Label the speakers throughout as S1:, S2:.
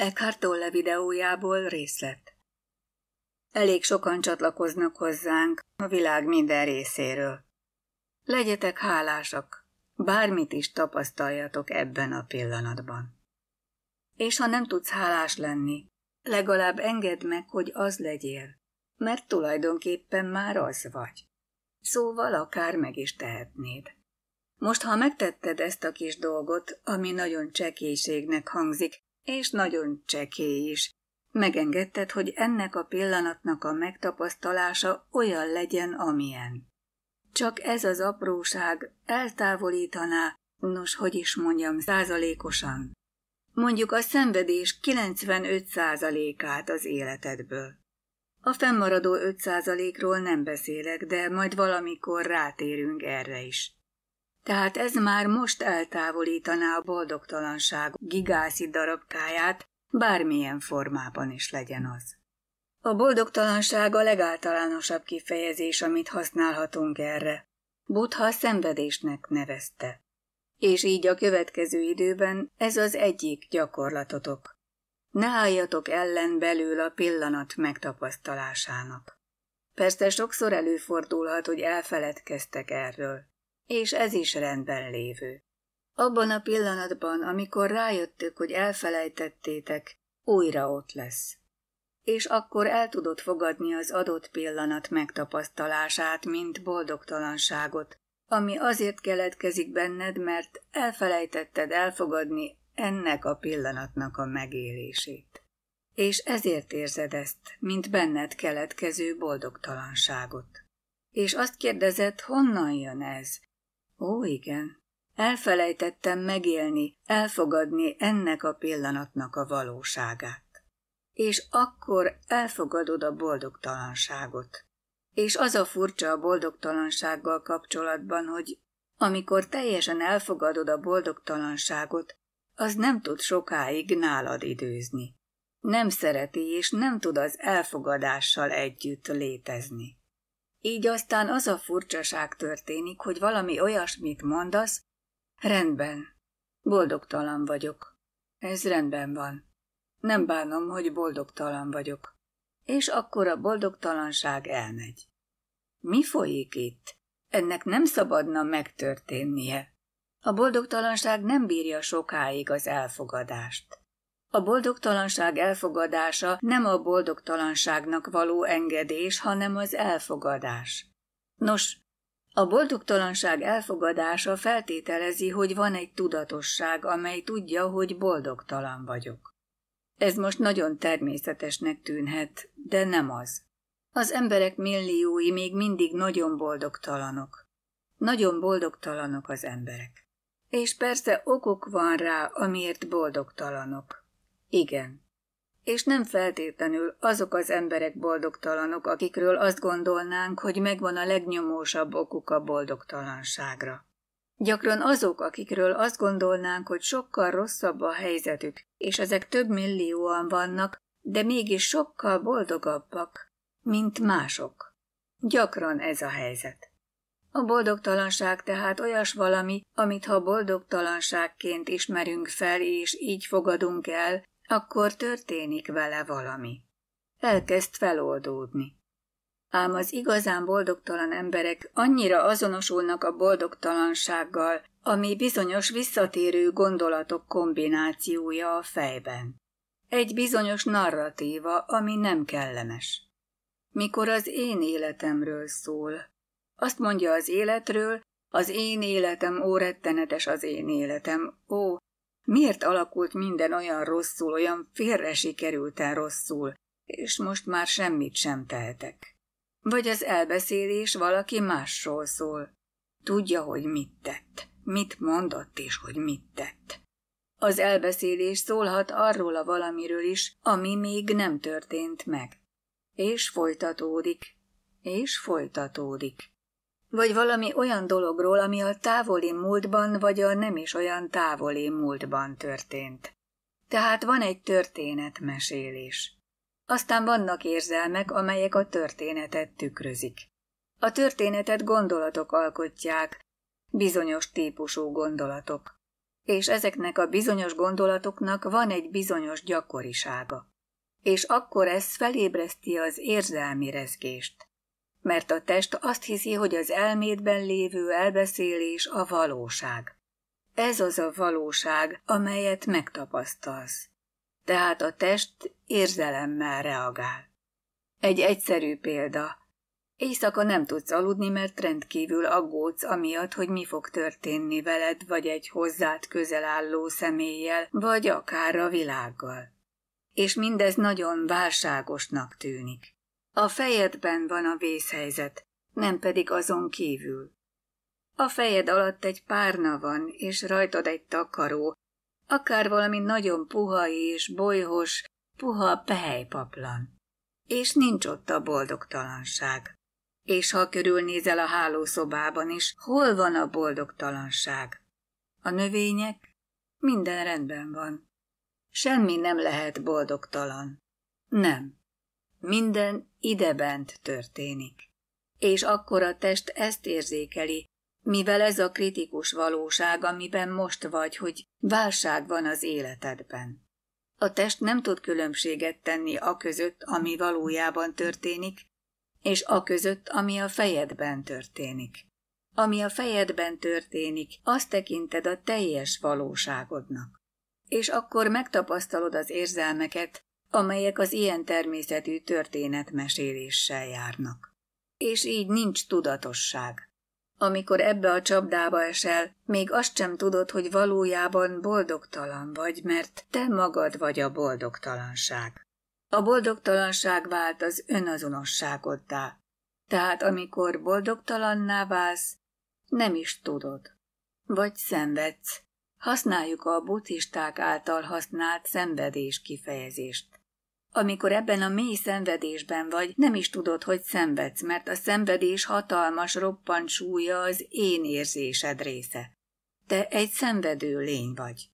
S1: Eckhart Tolle videójából részlet. Elég sokan csatlakoznak hozzánk a világ minden részéről. Legyetek hálásak, bármit is tapasztaljatok ebben a pillanatban. És ha nem tudsz hálás lenni, legalább engedd meg, hogy az legyél, mert tulajdonképpen már az vagy. Szóval akár meg is tehetnéd. Most, ha megtetted ezt a kis dolgot, ami nagyon csekélységnek hangzik, és nagyon csekély is. Megengedted, hogy ennek a pillanatnak a megtapasztalása olyan legyen, amilyen. Csak ez az apróság eltávolítaná, nos, hogy is mondjam, százalékosan. Mondjuk a szenvedés 95 százalékát az életedből. A fennmaradó 5%-ról nem beszélek, de majd valamikor rátérünk erre is tehát ez már most eltávolítaná a boldogtalanság gigászi darabkáját, bármilyen formában is legyen az. A boldogtalanság a legáltalánosabb kifejezés, amit használhatunk erre. Buddha szenvedésnek nevezte. És így a következő időben ez az egyik gyakorlatotok. Ne álljatok ellen belül a pillanat megtapasztalásának. Persze sokszor előfordulhat, hogy elfeledkeztek erről és ez is rendben lévő. Abban a pillanatban, amikor rájöttök, hogy elfelejtettétek, újra ott lesz. És akkor el tudod fogadni az adott pillanat megtapasztalását, mint boldogtalanságot, ami azért keletkezik benned, mert elfelejtetted elfogadni ennek a pillanatnak a megélését. És ezért érzed ezt, mint benned keletkező boldogtalanságot. És azt kérdezed, honnan jön ez, Ó, igen. Elfelejtettem megélni, elfogadni ennek a pillanatnak a valóságát. És akkor elfogadod a boldogtalanságot. És az a furcsa a boldogtalansággal kapcsolatban, hogy amikor teljesen elfogadod a boldogtalanságot, az nem tud sokáig nálad időzni. Nem szereti és nem tud az elfogadással együtt létezni. Így aztán az a furcsaság történik, hogy valami olyasmit mondasz, rendben, boldogtalan vagyok. Ez rendben van. Nem bánom, hogy boldogtalan vagyok. És akkor a boldogtalanság elmegy. Mi folyik itt? Ennek nem szabadna megtörténnie. A boldogtalanság nem bírja sokáig az elfogadást. A boldogtalanság elfogadása nem a boldogtalanságnak való engedés, hanem az elfogadás. Nos, a boldogtalanság elfogadása feltételezi, hogy van egy tudatosság, amely tudja, hogy boldogtalan vagyok. Ez most nagyon természetesnek tűnhet, de nem az. Az emberek milliói még mindig nagyon boldogtalanok. Nagyon boldogtalanok az emberek. És persze okok van rá, amiért boldogtalanok. Igen. És nem feltétlenül azok az emberek boldogtalanok, akikről azt gondolnánk, hogy megvan a legnyomósabb okuk a boldogtalanságra. Gyakran azok, akikről azt gondolnánk, hogy sokkal rosszabb a helyzetük, és ezek több millióan vannak, de mégis sokkal boldogabbak, mint mások. Gyakran ez a helyzet. A boldogtalanság tehát olyas valami, amit ha boldogtalanságként ismerünk fel és így fogadunk el, akkor történik vele valami. Elkezd feloldódni. Ám az igazán boldogtalan emberek annyira azonosulnak a boldogtalansággal, ami bizonyos visszatérő gondolatok kombinációja a fejben. Egy bizonyos narratíva, ami nem kellemes. Mikor az én életemről szól, azt mondja az életről, az én életem, ó rettenetes az én életem, ó, Miért alakult minden olyan rosszul, olyan félre sikerülten rosszul, és most már semmit sem tehetek? Vagy az elbeszélés valaki másról szól. Tudja, hogy mit tett, mit mondott és hogy mit tett. Az elbeszélés szólhat arról a valamiről is, ami még nem történt meg. És folytatódik, és folytatódik vagy valami olyan dologról, ami a távoli múltban vagy a nem is olyan távoli múltban történt. Tehát van egy történetmesélés. Aztán vannak érzelmek, amelyek a történetet tükrözik. A történetet gondolatok alkotják, bizonyos típusú gondolatok. És ezeknek a bizonyos gondolatoknak van egy bizonyos gyakorisága. És akkor ez felébreszti az érzelmi rezgést mert a test azt hiszi, hogy az elmédben lévő elbeszélés a valóság. Ez az a valóság, amelyet megtapasztalsz. Tehát a test érzelemmel reagál. Egy egyszerű példa. Éjszaka nem tudsz aludni, mert rendkívül aggódsz amiatt, hogy mi fog történni veled, vagy egy hozzád közel álló személlyel, vagy akár a világgal. És mindez nagyon válságosnak tűnik. A fejedben van a vészhelyzet, nem pedig azon kívül. A fejed alatt egy párna van, és rajtad egy takaró, akár valami nagyon puha és bolyhos, puha pehelypaplan. És nincs ott a boldogtalanság. És ha körülnézel a hálószobában is, hol van a boldogtalanság? A növények? Minden rendben van. Semmi nem lehet boldogtalan. Nem. Minden idebent történik. És akkor a test ezt érzékeli, mivel ez a kritikus valóság, amiben most vagy, hogy válság van az életedben. A test nem tud különbséget tenni a között, ami valójában történik, és a között, ami a fejedben történik. Ami a fejedben történik, azt tekinted a teljes valóságodnak. És akkor megtapasztalod az érzelmeket, amelyek az ilyen természetű történetmeséléssel járnak. És így nincs tudatosság. Amikor ebbe a csapdába esel, még azt sem tudod, hogy valójában boldogtalan vagy, mert te magad vagy a boldogtalanság. A boldogtalanság vált az önazonosságoddá. Tehát amikor boldogtalanná válsz, nem is tudod. Vagy szenvedsz. Használjuk a buddhisták által használt szenvedés kifejezést. Amikor ebben a mély szenvedésben vagy, nem is tudod, hogy szenvedsz, mert a szenvedés hatalmas roppant súlya az én érzésed része. Te egy szenvedő lény vagy.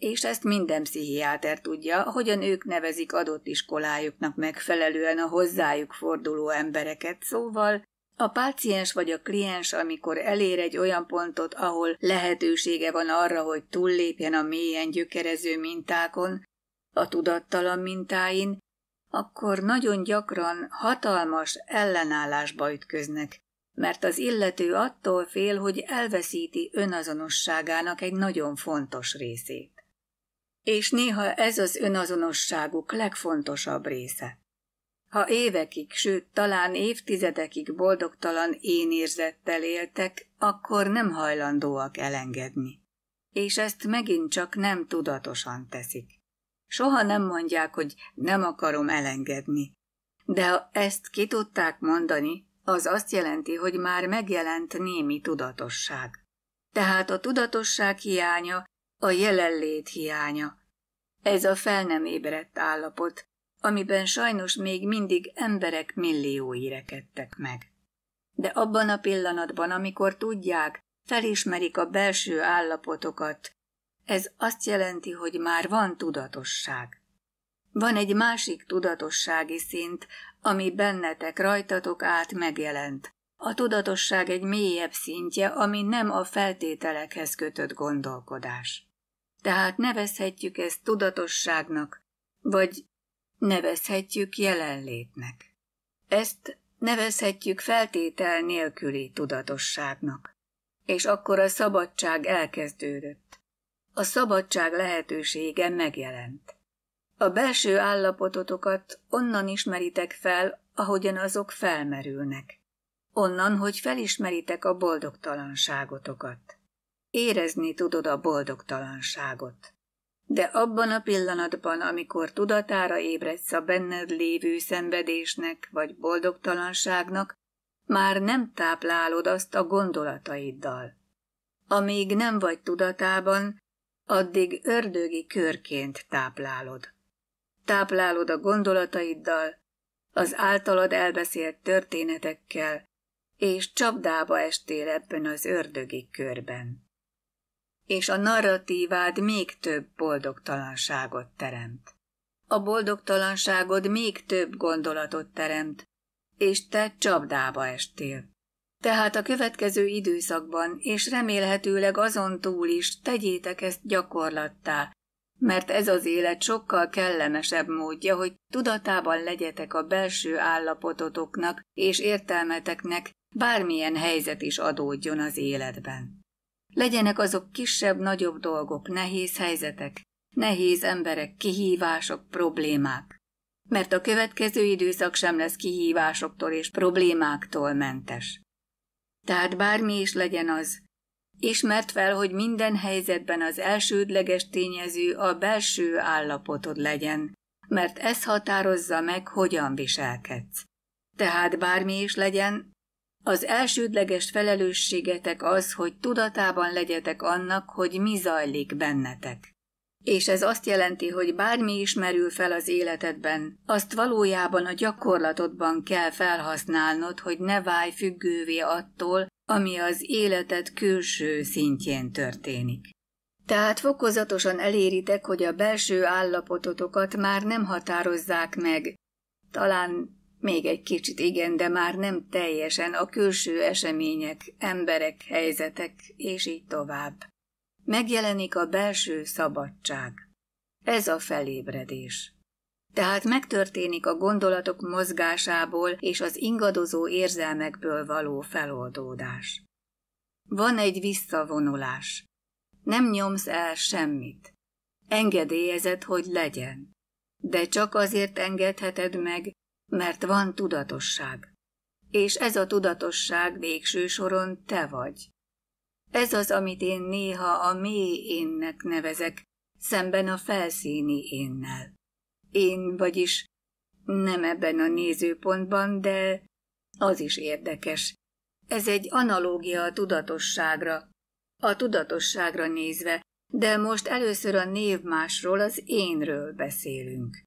S1: És ezt minden pszichiáter tudja, hogyan ők nevezik adott iskolájuknak megfelelően a hozzájuk forduló embereket, szóval a páciens vagy a kliens, amikor elér egy olyan pontot, ahol lehetősége van arra, hogy túllépjen a mélyen gyökerező mintákon, a tudattalan mintáin, akkor nagyon gyakran hatalmas ellenállásba ütköznek, mert az illető attól fél, hogy elveszíti önazonosságának egy nagyon fontos részét. És néha ez az önazonosságuk legfontosabb része. Ha évekig, sőt talán évtizedekig boldogtalan én érzettel éltek, akkor nem hajlandóak elengedni. És ezt megint csak nem tudatosan teszik. Soha nem mondják, hogy nem akarom elengedni. De ha ezt ki tudták mondani, az azt jelenti, hogy már megjelent némi tudatosság. Tehát a tudatosság hiánya a jelenlét hiánya. Ez a fel nem ébredt állapot, amiben sajnos még mindig emberek milliói rekedtek meg. De abban a pillanatban, amikor tudják, felismerik a belső állapotokat, ez azt jelenti, hogy már van tudatosság. Van egy másik tudatossági szint, ami bennetek rajtatok át megjelent. A tudatosság egy mélyebb szintje, ami nem a feltételekhez kötött gondolkodás. Tehát nevezhetjük ezt tudatosságnak, vagy nevezhetjük jelenlétnek. Ezt nevezhetjük feltétel nélküli tudatosságnak. És akkor a szabadság elkezdődött a szabadság lehetősége megjelent. A belső állapototokat onnan ismeritek fel, ahogyan azok felmerülnek. Onnan, hogy felismeritek a boldogtalanságotokat. Érezni tudod a boldogtalanságot. De abban a pillanatban, amikor tudatára ébredsz a benned lévő szenvedésnek vagy boldogtalanságnak, már nem táplálod azt a gondolataiddal. Amíg nem vagy tudatában, addig ördögi körként táplálod. Táplálod a gondolataiddal, az általad elbeszélt történetekkel, és csapdába estél ebben az ördögi körben. És a narratívád még több boldogtalanságot teremt. A boldogtalanságod még több gondolatot teremt, és te csapdába estél. Tehát a következő időszakban, és remélhetőleg azon túl is tegyétek ezt gyakorlattá, mert ez az élet sokkal kellemesebb módja, hogy tudatában legyetek a belső állapototoknak és értelmeteknek, bármilyen helyzet is adódjon az életben. Legyenek azok kisebb-nagyobb dolgok, nehéz helyzetek, nehéz emberek, kihívások, problémák. Mert a következő időszak sem lesz kihívásoktól és problémáktól mentes. Tehát bármi is legyen az. Ismert fel, hogy minden helyzetben az elsődleges tényező a belső állapotod legyen, mert ez határozza meg, hogyan viselkedsz. Tehát bármi is legyen, az elsődleges felelősségetek az, hogy tudatában legyetek annak, hogy mi zajlik bennetek. És ez azt jelenti, hogy bármi ismerül fel az életedben, azt valójában a gyakorlatodban kell felhasználnod, hogy ne válj függővé attól, ami az életed külső szintjén történik. Tehát fokozatosan eléritek, hogy a belső állapototokat már nem határozzák meg. Talán még egy kicsit igen, de már nem teljesen a külső események, emberek, helyzetek, és így tovább. Megjelenik a belső szabadság. Ez a felébredés. Tehát megtörténik a gondolatok mozgásából és az ingadozó érzelmekből való feloldódás. Van egy visszavonulás. Nem nyomsz el semmit. Engedélyezed, hogy legyen. De csak azért engedheted meg, mert van tudatosság. És ez a tudatosság végső soron te vagy. Ez az, amit én néha a mély énnek nevezek, szemben a felszíni énnel. Én, vagyis nem ebben a nézőpontban, de az is érdekes. Ez egy analógia a tudatosságra. A tudatosságra nézve, de most először a névmásról, az énről beszélünk.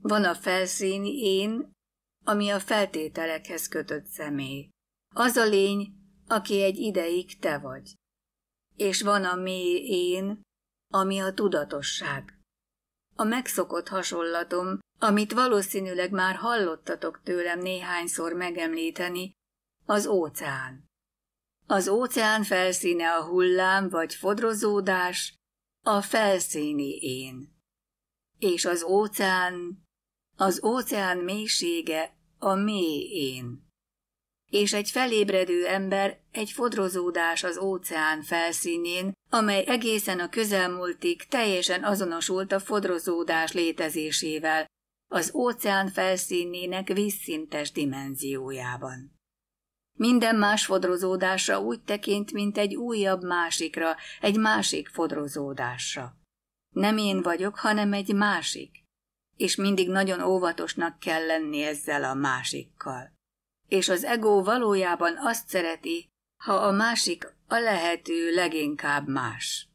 S1: Van a felszíni én, ami a feltételekhez kötött személy. Az a lény, aki egy ideig te vagy. És van a mély én, ami a tudatosság. A megszokott hasonlatom, amit valószínűleg már hallottatok tőlem néhányszor megemlíteni, az óceán. Az óceán felszíne a hullám vagy fodrozódás, a felszíni én. És az óceán, az óceán mélysége a mély én és egy felébredő ember egy fodrozódás az óceán felszínén, amely egészen a közelmúltig teljesen azonosult a fodrozódás létezésével, az óceán felszínének vízszintes dimenziójában. Minden más fodrozódásra úgy tekint, mint egy újabb másikra, egy másik fodrozódásra. Nem én vagyok, hanem egy másik. És mindig nagyon óvatosnak kell lenni ezzel a másikkal és az ego valójában azt szereti, ha a másik a lehető leginkább más.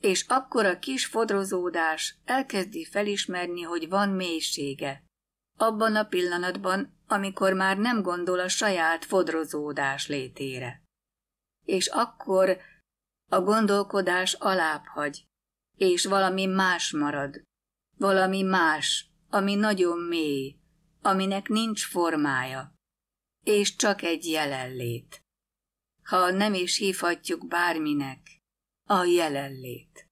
S1: És akkor a kis fodrozódás elkezdi felismerni, hogy van mélysége. Abban a pillanatban, amikor már nem gondol a saját fodrozódás létére. És akkor a gondolkodás alább hagy, és valami más marad. Valami más, ami nagyon mély, aminek nincs formája és csak egy jelenlét. Ha nem is hívhatjuk bárminek, a jelenlét.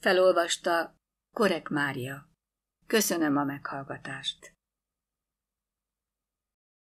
S1: Felolvasta Korek Mária. Köszönöm a meghallgatást.